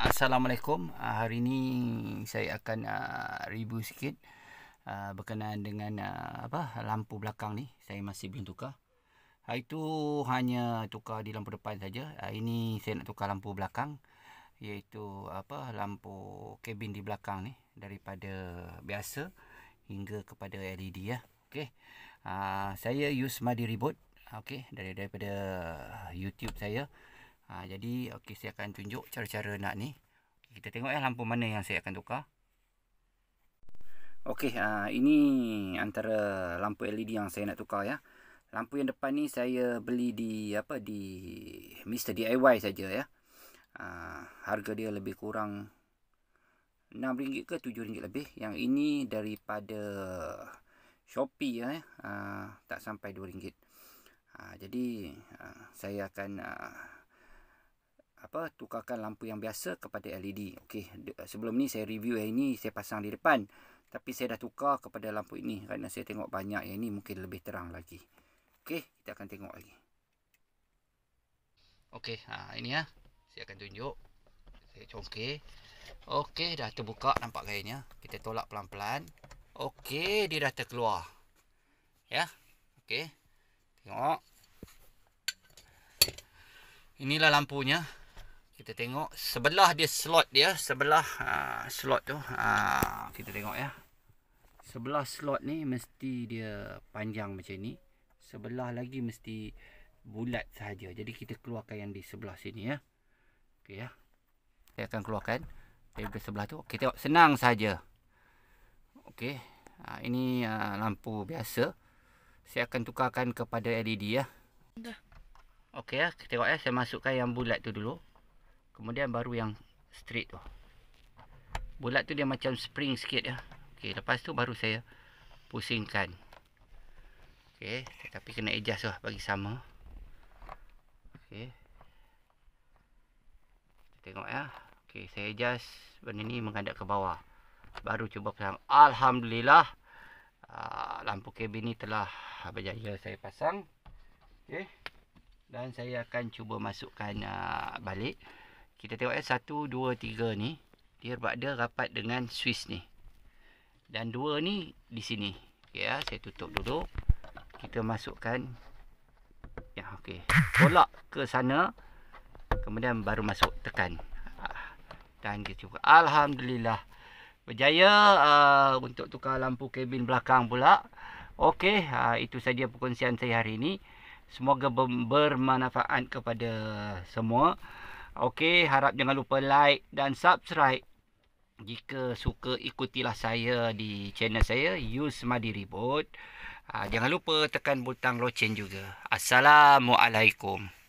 Uh, Assalamualaikum. Uh, hari ini saya akan uh, review sikit uh, berkenaan dengan uh, apa lampu belakang ni. Saya masih belum tukar. Hari itu hanya tukar di lampu depan saja. Hari ini saya nak tukar lampu belakang iaitu apa lampu kabin di belakang ni daripada biasa hingga kepada LED ya. Okay. Uh, saya use Madi Reboot. Okey, dari daripada YouTube saya. Ha, jadi okay saya akan tunjuk cara-cara nak ni. Okay, kita tengok ya lampu mana yang saya akan tukar. Okey, ha, ini antara lampu LED yang saya nak tukar ya. Lampu yang depan ni saya beli di apa di Mr DIY saja ya. Ha, harga dia lebih kurang RM6 ke RM7 lebih. Yang ini daripada Shopee ya. Eh. Ha, tak sampai RM2. Ha, jadi ha, saya akan ha, apa tukarkan lampu yang biasa kepada LED. Okey, sebelum ni saya review yang ini saya pasang di depan tapi saya dah tukar kepada lampu ini kerana saya tengok banyak yang ini mungkin lebih terang lagi. Okey, kita akan tengok lagi. Okey, ha ini ya. Saya akan tunjuk. Saya congkir. Okey, dah terbuka nampak gayanya. Kita tolak pelan-pelan. Okey, dia dah terkeluar. Ya. Okey. Tengok. Inilah lampunya kita tengok sebelah dia slot dia sebelah uh, slot tu uh, kita tengok ya sebelah slot ni mesti dia panjang macam ni sebelah lagi mesti bulat saja jadi kita keluarkan yang di sebelah sini ya okey ya saya akan keluarkan dari sebelah tu kita okay, senang saja okey uh, ini uh, lampu biasa saya akan tukarkan kepada LED ya dah Okey ya, kita tengok ya. Saya masukkan yang bulat tu dulu. Kemudian baru yang straight tu. Bulat tu dia macam spring sikit ya. Okey, lepas tu baru saya pusingkan. Okey, tapi kena adjust lah bagi sama. Okey. tengok ya. Okey, saya adjust benda ni menghadap ke bawah. Baru cuba pasang. Alhamdulillah. Ah, lampu kabin ni telah berjaya saya pasang. Okey. Dan saya akan cuba masukkan uh, balik. Kita tengok eh 1 2 3 ni dia berada rapat dengan Swiss ni. Dan 2 ni di sini. Okey ya, saya tutup dulu. Kita masukkan ya okey. Tolak ke sana kemudian baru masuk tekan. Ah, dan kita cuba. Alhamdulillah. Berjaya uh, untuk tukar lampu kabin belakang pula. Okey, uh, itu saja perkongsian saya hari ini. Semoga bermanfaat kepada semua. Okey, harap jangan lupa like dan subscribe. Jika suka, ikutilah saya di channel saya, Yus Madi Ribut. Ah, jangan lupa tekan butang loceng juga. Assalamualaikum.